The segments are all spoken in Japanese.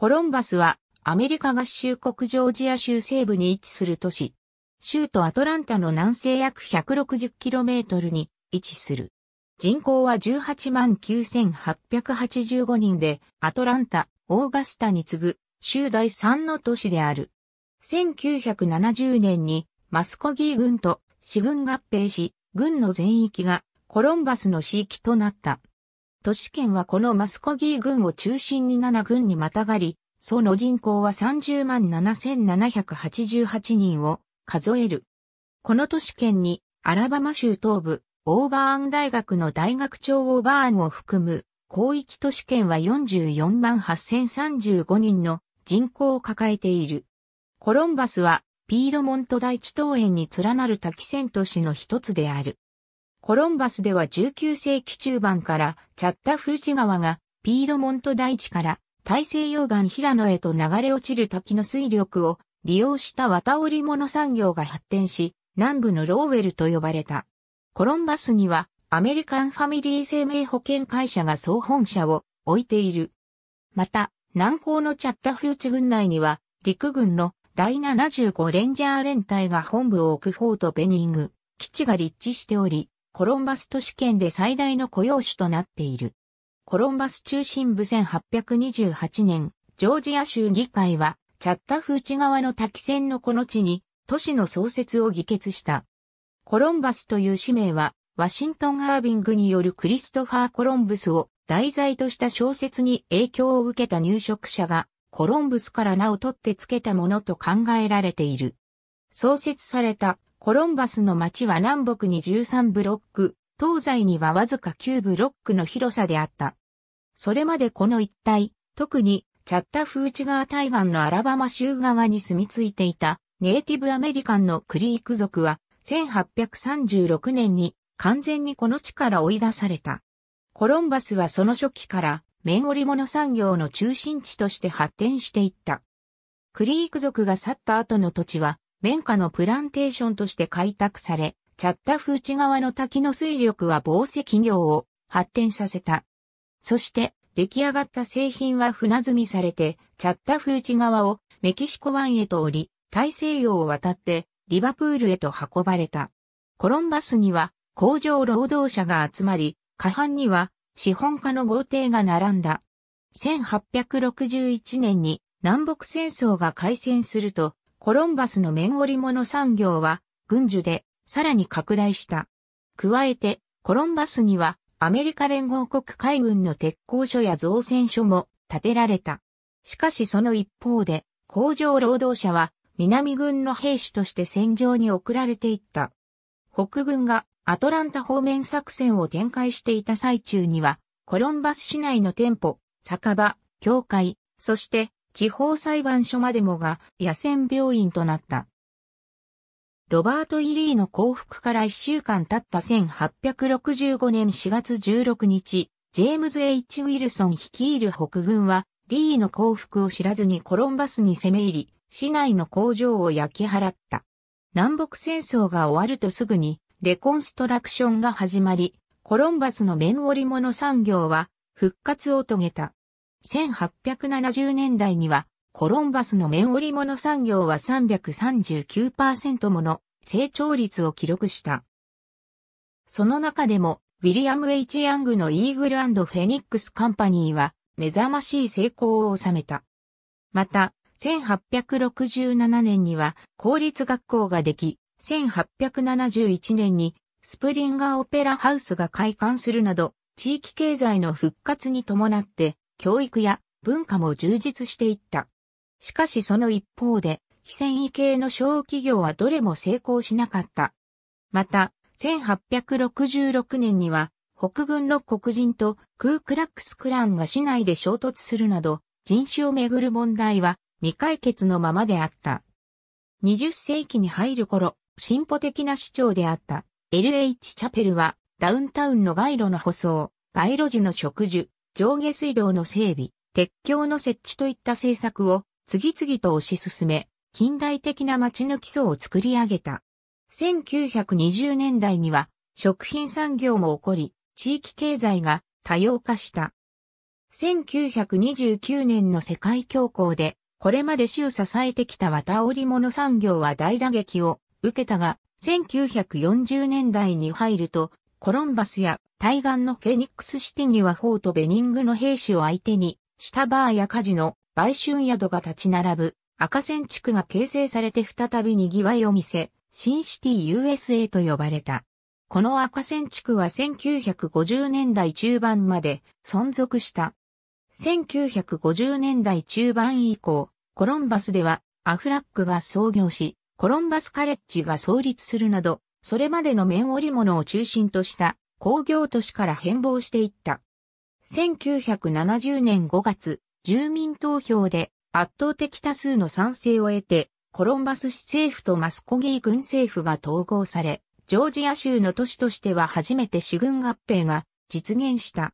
コロンバスはアメリカ合衆国ジョージア州西部に位置する都市。州都アトランタの南西約 160km に位置する。人口は18万9885人で、アトランタ、オーガスタに次ぐ州第3の都市である。1970年にマスコギー軍と市軍合併し、軍の全域がコロンバスの市域となった。都市圏はこのマスコギー郡を中心に7郡にまたがり、その人口は30万7788人を数える。この都市圏にアラバマ州東部、オーバーン大学の大学長オーバーンを含む広域都市圏は44万8035人の人口を抱えている。コロンバスはピードモント大地東園に連なる滝線都市の一つである。コロンバスでは19世紀中盤からチャッタフーチ川がピードモント大地から大西洋岸平野へと流れ落ちる滝の水力を利用した綿織物産業が発展し、南部のローウェルと呼ばれた。コロンバスにはアメリカンファミリー生命保険会社が総本社を置いている。また、南高のチャッタフーチ軍内には陸軍の第75レンジャー連隊が本部を置くフォートベニング基地が立地しており、コロンバス都市圏で最大の雇用主となっている。コロンバス中心部1828年、ジョージア州議会は、チャッタフ内側の滝線のこの地に、都市の創設を議決した。コロンバスという氏名は、ワシントン・アービングによるクリストファー・コロンブスを題材とした小説に影響を受けた入植者が、コロンブスから名を取って付けたものと考えられている。創設されたコロンバスの町は南北に13ブロック、東西にはわずか9ブロックの広さであった。それまでこの一帯、特にチャッタフーチ川対岸のアラバマ州側に住み着いていたネイティブアメリカンのクリーク族は1836年に完全にこの地から追い出された。コロンバスはその初期から綿織物産業の中心地として発展していった。クリーク族が去った後の土地は綿花のプランテーションとして開拓され、チャッタフーチ側の滝の水力は紡績業を発展させた。そして、出来上がった製品は船積みされて、チャッタフーチ側をメキシコ湾へと降り、大西洋を渡ってリバプールへと運ばれた。コロンバスには工場労働者が集まり、下半には資本家の豪邸が並んだ。1861年に南北戦争が開戦すると、コロンバスの綿織物産業は、軍需で、さらに拡大した。加えて、コロンバスには、アメリカ連合国海軍の鉄工所や造船所も建てられた。しかしその一方で、工場労働者は、南軍の兵士として戦場に送られていった。北軍がアトランタ方面作戦を展開していた最中には、コロンバス市内の店舗、酒場、教会、そして地方裁判所までもが野戦病院となった。ロバート・イリーの降伏から1週間経った1865年4月16日、ジェームズ・ H・ ウィルソン率いる北軍は、リーの降伏を知らずにコロンバスに攻め入り、市内の工場を焼き払った。南北戦争が終わるとすぐに、レコンストラクションが始まり、コロンバスの面織物産業は復活を遂げた。1870年代には、コロンバスの綿織物産業は339%もの成長率を記録した。その中でも、ウィリアム・ H・ ヤングのイーグルフェニックス・カンパニーは目覚ましい成功を収めた。また、1867年には公立学校ができ、1871年にスプリンガーオペラハウスが開館するなど、地域経済の復活に伴って教育や文化も充実していった。しかしその一方で、非繊維系の小企業はどれも成功しなかった。また、1866年には、北軍の黒人とクークラックスクランが市内で衝突するなど、人種をめぐる問題は未解決のままであった。20世紀に入る頃、進歩的な市長であった LH チャペルは、ダウンタウンの街路の舗装、街路樹の植樹、上下水道の整備、鉄橋の設置といった政策を次々と推し進め、近代的な街の基礎を作り上げた。1920年代には食品産業も起こり、地域経済が多様化した。1929年の世界恐慌で、これまで州支えてきた綿織物産業は大打撃を受けたが、1940年代に入ると、コロンバスや対岸のフェニックスシティにはフォートベニングの兵士を相手に、下バーやカジノ、売春宿が立ち並ぶ赤線地区が形成されて再び賑わいを見せ、シンシティ USA と呼ばれた。この赤線地区は1950年代中盤まで存続した。1950年代中盤以降、コロンバスではアフラックが創業し、コロンバスカレッジが創立するなど、それまでの綿織物を中心とした工業都市から変貌していった。1970年5月、住民投票で圧倒的多数の賛成を得て、コロンバス市政府とマスコギー軍政府が統合され、ジョージア州の都市としては初めて市軍合併が実現した。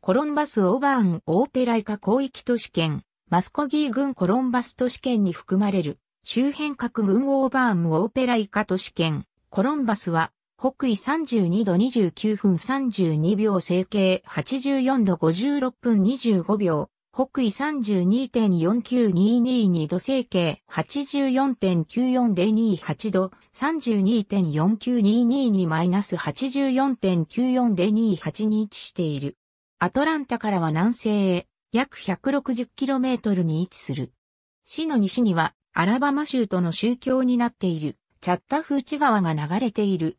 コロンバス・オーバーン・オーペライカ広域都市圏、マスコギー軍コロンバス都市圏に含まれる、周辺各軍オーバーン・オーペライカ都市圏、コロンバスは、北緯32度29分32秒整形84度56分25秒、北緯32.49222度整形84.94028度32.49222-84.94028に位置している。アトランタからは南西へ約 160km に位置する。市の西にはアラバマ州との宗教になっている。チャッタフーチ川が流れている。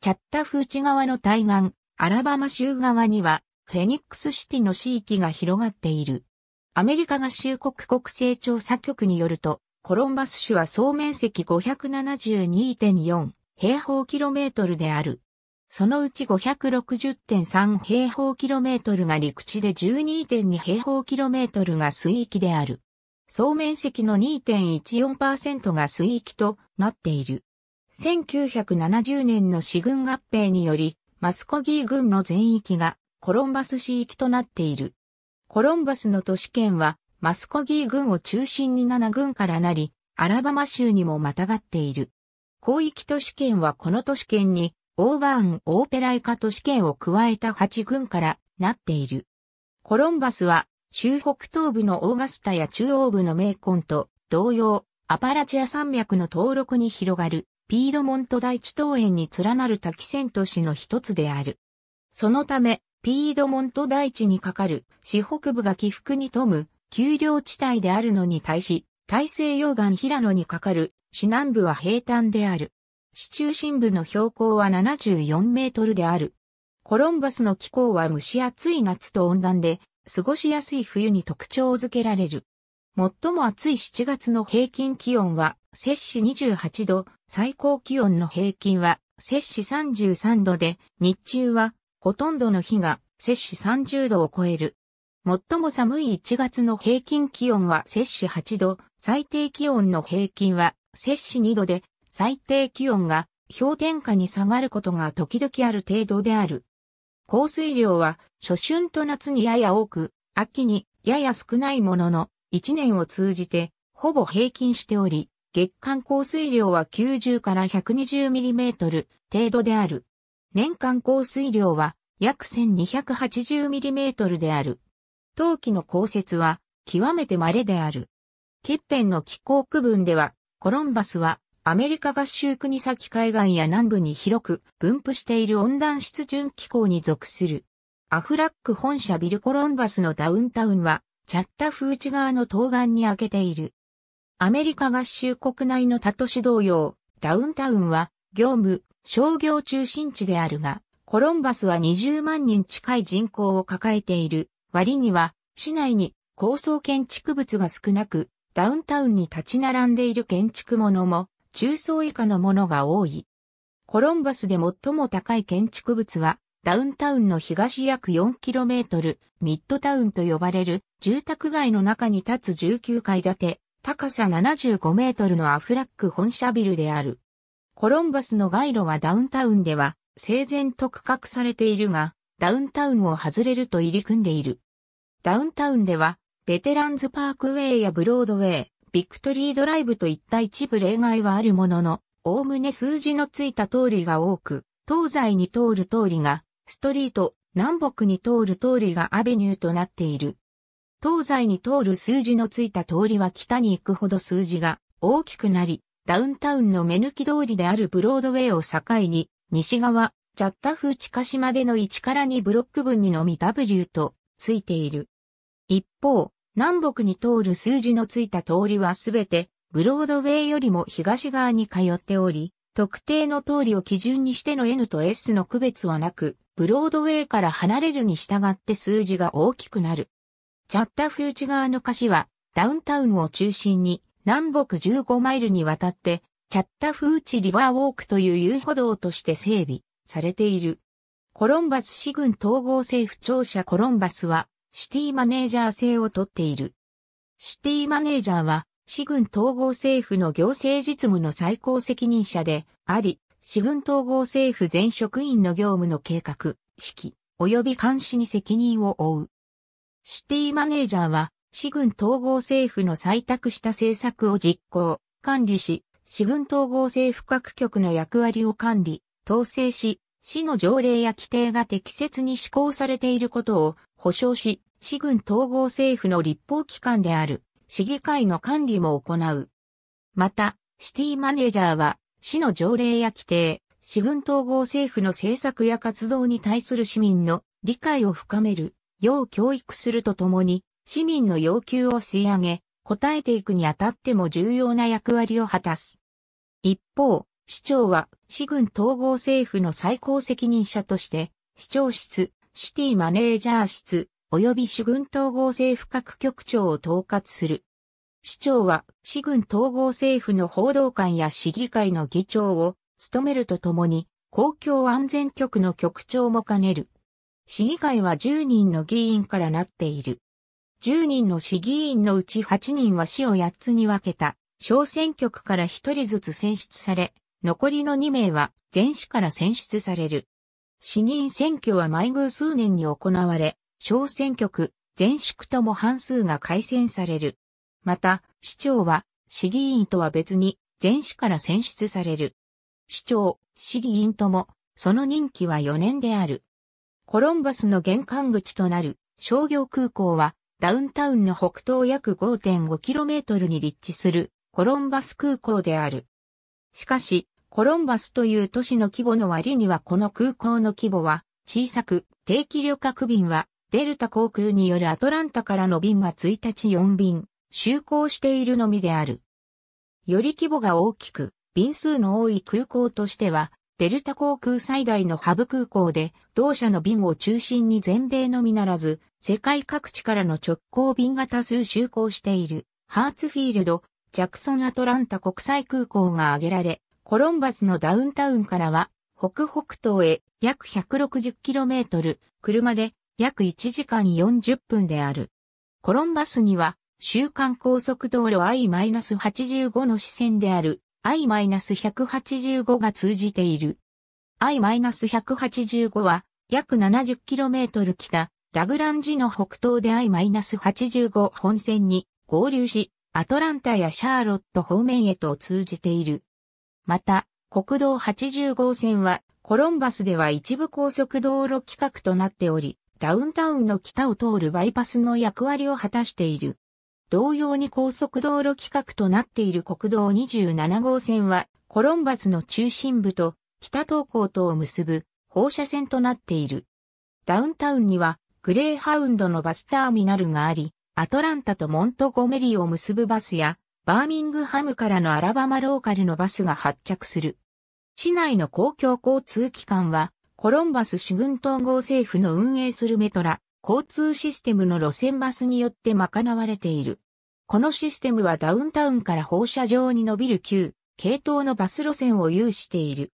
チャッタフーチ川の対岸、アラバマ州側には、フェニックスシティの地域が広がっている。アメリカ合衆国国勢調査局によると、コロンバス市は総面積572.4平方キロメートルである。そのうち560.3平方キロメートルが陸地で12.2平方キロメートルが水域である。総面積の2.14%が水域となっている。1970年の四軍合併により、マスコギー軍の全域がコロンバス市域となっている。コロンバスの都市圏はマスコギー軍を中心に7軍からなり、アラバマ州にもまたがっている。広域都市圏はこの都市圏にオーバーン・オーペライカ都市圏を加えた8軍からなっている。コロンバスは州北東部のオーガスタや中央部のメーコンと同様、アパラチア山脈の登録に広がるピードモント大地東園に連なる滝セ都市の一つである。そのため、ピードモント大地にかかる市北部が起伏に富む丘陵地帯であるのに対し、大西洋岸平野にかかる市南部は平坦である。市中心部の標高は74メートルである。コロンバスの気候は蒸し暑い夏と温暖で、過ごしやすい冬に特徴づけられる。最も暑い7月の平均気温は摂氏28度、最高気温の平均は摂氏33度で、日中はほとんどの日が摂氏30度を超える。最も寒い1月の平均気温は摂氏8度、最低気温の平均は摂氏2度で、最低気温が氷点下に下がることが時々ある程度である。降水量は初春と夏にやや多く、秋にやや少ないものの、1年を通じてほぼ平均しており、月間降水量は90から1 2 0トル程度である。年間降水量は約1 2 8 0トルである。冬季の降雪は極めて稀である。欠片の気候区分では、コロンバスはアメリカ合衆国先海岸や南部に広く分布している温暖湿潤気候に属する。アフラック本社ビルコロンバスのダウンタウンは、チャッタフーチ側の東岸に開けている。アメリカ合衆国内の他都市同様、ダウンタウンは業務、商業中心地であるが、コロンバスは20万人近い人口を抱えている割には、市内に高層建築物が少なく、ダウンタウンに立ち並んでいる建築物も中層以下のものが多い。コロンバスで最も高い建築物は、ダウンタウンの東約 4km ミッドタウンと呼ばれる住宅街の中に立つ19階建て高さ75メートルのアフラック本社ビルである。コロンバスの街路はダウンタウンでは整然と区画されているが、ダウンタウンを外れると入り組んでいる。ダウンタウンでは、ベテランズパークウェイやブロードウェイ、ビクトリードライブといった一部例外はあるものの、おおむね数字のついた通りが多く、東西に通る通りが、ストリート、南北に通る通りがアベニューとなっている。東西に通る数字のついた通りは北に行くほど数字が大きくなり、ダウンタウンの目抜き通りであるブロードウェイを境に、西側、チャッタフ地下島での1から2ブロック分にのみ W とついている。一方、南北に通る数字のついた通りはすべて、ブロードウェイよりも東側に通っており、特定の通りを基準にしての N と S の区別はなく、ブロードウェイから離れるに従って数字が大きくなる。チャッタフーチ側の橋は、ダウンタウンを中心に、南北15マイルにわたって、チャッタフーチリバーウォークという遊歩道として整備されている。コロンバス市軍統合政府庁舎コロンバスはシティマネージャー制をとっている。シティマネージャーは市軍統合政府の行政実務の最高責任者であり、市軍統合政府全職員の業務の計画、指揮、及び監視に責任を負う。シティマネージャーは、市軍統合政府の採択した政策を実行、管理し、市軍統合政府各局の役割を管理、統制し、市の条例や規定が適切に施行されていることを保障し、市軍統合政府の立法機関である市議会の管理も行う。また、シティマネージャーは、市の条例や規定、市軍統合政府の政策や活動に対する市民の理解を深める要教育するとともに、市民の要求を吸い上げ、答えていくにあたっても重要な役割を果たす。一方、市長は市軍統合政府の最高責任者として、市長室、シティマネージャー室、及び市軍統合政府各局長を統括する。市長は市軍統合政府の報道官や市議会の議長を務めるとともに、公共安全局の局長も兼ねる。市議会は10人の議員からなっている。10人の市議員のうち8人は市を8つに分けた、小選挙区から1人ずつ選出され、残りの2名は全市から選出される。市議員選挙は毎偶数年に行われ、小選挙区、全市区とも半数が改選される。また、市長は市議員とは別に全市から選出される。市長、市議員とも、その任期は4年である。コロンバスの玄関口となる商業空港はダウンタウンの北東約 5.5km に立地するコロンバス空港である。しかし、コロンバスという都市の規模の割にはこの空港の規模は小さく、定期旅客便はデルタ航空によるアトランタからの便は1日4便、就航しているのみである。より規模が大きく、便数の多い空港としては、デルタ航空最大のハブ空港で、同社の便を中心に全米のみならず、世界各地からの直行便が多数就航している、ハーツフィールド、ジャクソンアトランタ国際空港が挙げられ、コロンバスのダウンタウンからは、北北東へ約 160km、車で約1時間40分である。コロンバスには、週間高速道路 I-85 の支線である I-185 が通じている。I-185 は約 70km 北、ラグランジの北東で I-85 本線に合流し、アトランタやシャーロット方面へと通じている。また、国道80号線はコロンバスでは一部高速道路規格となっており、ダウンタウンの北を通るバイパスの役割を果たしている。同様に高速道路規格となっている国道27号線は、コロンバスの中心部と北東港とを結ぶ放射線となっている。ダウンタウンにはグレーハウンドのバスターミナルがあり、アトランタとモントゴメリーを結ぶバスや、バーミングハムからのアラバマローカルのバスが発着する。市内の公共交通機関は、コロンバス主軍統合政府の運営するメトラ、交通システムの路線バスによって賄われている。このシステムはダウンタウンから放射状に伸びる旧、系統のバス路線を有している。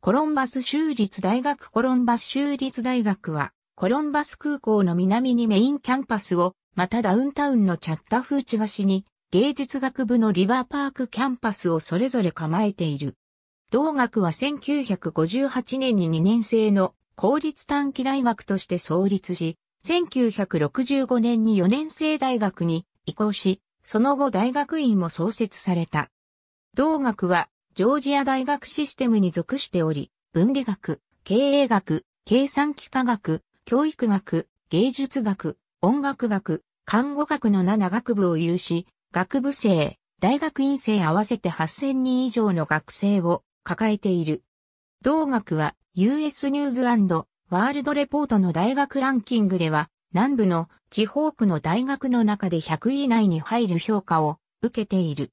コロンバス州立大学コロンバス州立大学は、コロンバス空港の南にメインキャンパスを、またダウンタウンのチャッタフーチ貸しに、芸術学部のリバーパークキャンパスをそれぞれ構えている。同学は1958年に2年生の公立短期大学として創立し、1965年に4年生大学に移行し、その後大学院も創設された。同学は、ジョージア大学システムに属しており、文理学、経営学、計算機科学、教育学、芸術学、音楽学、看護学の7学部を有し、学部生、大学院生合わせて8000人以上の学生を抱えている。同学は US ニューズワールドレポートの大学ランキングでは、南部の地方区の大学の中で100位以内に入る評価を受けている。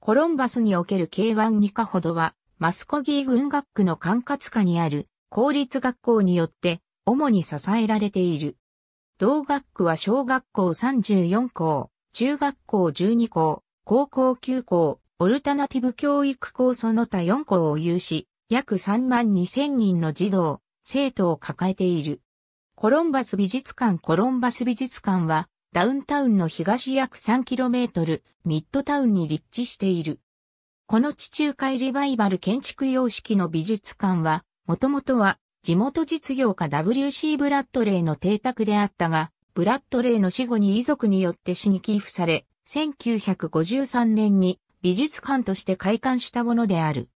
コロンバスにおける K1 2かほどは、マスコギー軍学区の管轄下にある公立学校によって主に支えられている。同学区は小学校34校、中学校12校、高校9校、オルタナティブ教育校その他4校を有し、約3万2000人の児童、生徒を抱えている。コロンバス美術館コロンバス美術館は、ダウンタウンの東約 3km、ミッドタウンに立地している。この地中海リバイバル建築様式の美術館は、もともとは地元実業家 W.C. ブラッドレイの邸宅であったが、ブラッドレイの死後に遺族によって死に寄付され、1953年に美術館として開館したものである。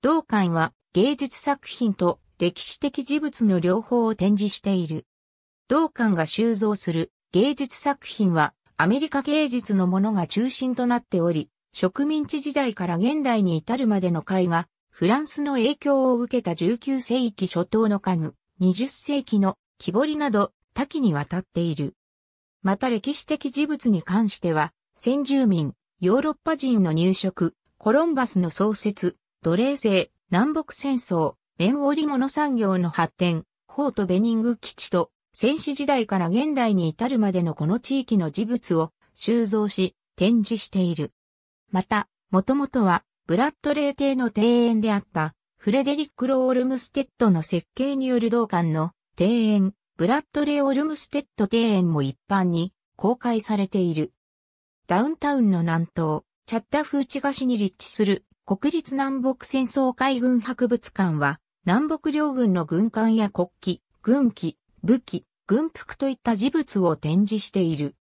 同館は芸術作品と歴史的事物の両方を展示している。同館が収蔵する芸術作品はアメリカ芸術のものが中心となっており、植民地時代から現代に至るまでの絵画、フランスの影響を受けた19世紀初頭の家具、20世紀の木彫りなど多岐にわたっている。また歴史的事物に関しては、先住民、ヨーロッパ人の入植、コロンバスの創設、奴隷制、南北戦争、綿織物産業の発展、ホートベニング基地と、戦死時代から現代に至るまでのこの地域の事物を収蔵し、展示している。また、もともとは、ブラッドレー邸の庭園であった、フレデリック・ロー・オルムステッドの設計による同館の庭園、ブラッドレー・オルムステッド庭園も一般に公開されている。ダウンタウンの南東、チャッタフーチガシに立地する国立南北戦争海軍博物館は、南北両軍の軍艦や国旗、軍旗、武器、軍服といった事物を展示している。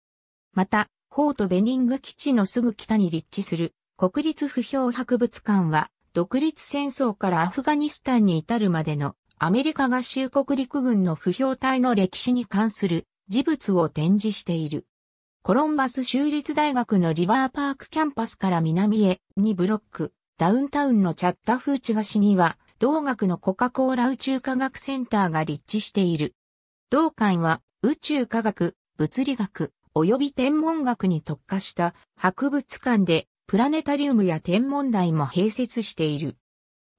また、フォートベニング基地のすぐ北に立地する国立不評博物館は、独立戦争からアフガニスタンに至るまでのアメリカ合衆国陸軍の不評隊の歴史に関する事物を展示している。コロンバス州立大学のリバーパークキャンパスから南へ2ブロック、ダウンタウンのチャッタフーチガシには同学のコカ・コーラ宇宙科学センターが立地している。同館は宇宙科学、物理学、及び天文学に特化した博物館でプラネタリウムや天文台も併設している。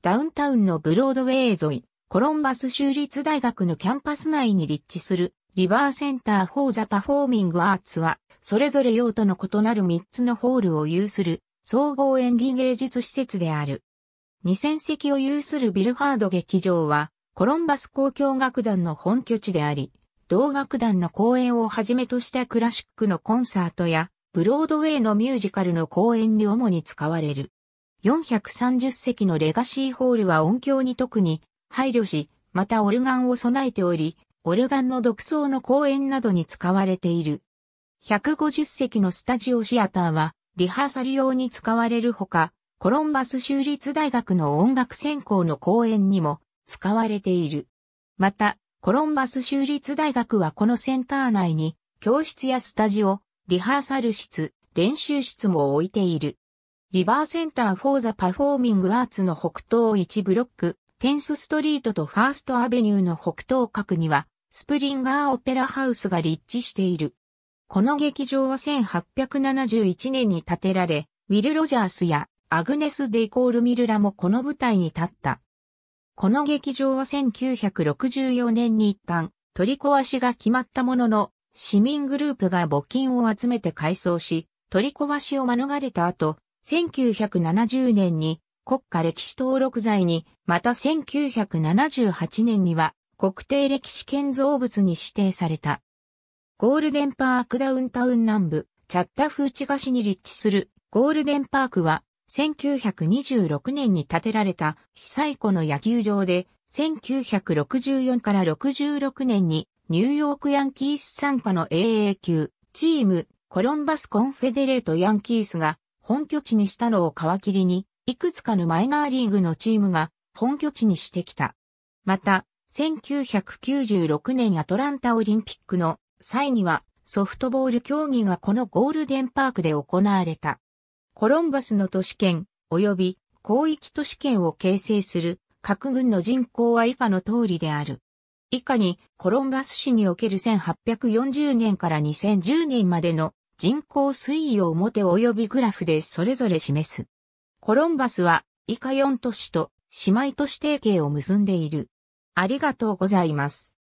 ダウンタウンのブロードウェイ沿い、コロンバス州立大学のキャンパス内に立地するリバーセンター・フォー・ザ・パフォーミング・アーツは、それぞれ用途の異なる3つのホールを有する総合演技芸術施設である。2000席を有するビルハード劇場は、コロンバス交響楽団の本拠地であり、同楽団の公演をはじめとしたクラシックのコンサートや、ブロードウェイのミュージカルの公演に主に使われる。430席のレガシーホールは音響に特に配慮し、またオルガンを備えており、オルガンの独奏の公演などに使われている。150席のスタジオシアターは、リハーサル用に使われるほか、コロンバス州立大学の音楽専攻の講演にも使われている。また、コロンバス州立大学はこのセンター内に教室やスタジオ、リハーサル室、練習室も置いている。リバーセンターフォーザパフォーミングアーツの北東1ブロック、テンスストリートとファーストアベニューの北東角には、スプリンガーオペラハウスが立地している。この劇場は1871年に建てられ、ウィル・ロジャースやアグネス・デイコール・ミルラもこの舞台に立った。この劇場は1964年に一旦取り壊しが決まったものの、市民グループが募金を集めて改装し、取り壊しを免れた後、1970年に国家歴史登録罪に、また1978年には国定歴史建造物に指定された。ゴールデンパークダウンタウン南部、チャッタフーチガシに立地するゴールデンパークは1926年に建てられた被災湖の野球場で、1964から66年にニューヨークヤンキース参加の AA 級チームコロンバスコンフェデレートヤンキースが本拠地にしたのを皮切りに、いくつかのマイナーリーグのチームが本拠地にしてきた。また、1996年アトランタオリンピックの際にはソフトボール競技がこのゴールデンパークで行われた。コロンバスの都市圏、及び広域都市圏を形成する各軍の人口は以下の通りである。以下にコロンバス市における1840年から2010年までの人口推移を表及びグラフでそれぞれ示す。コロンバスは以下4都市と姉妹都市提携を結んでいる。ありがとうございます。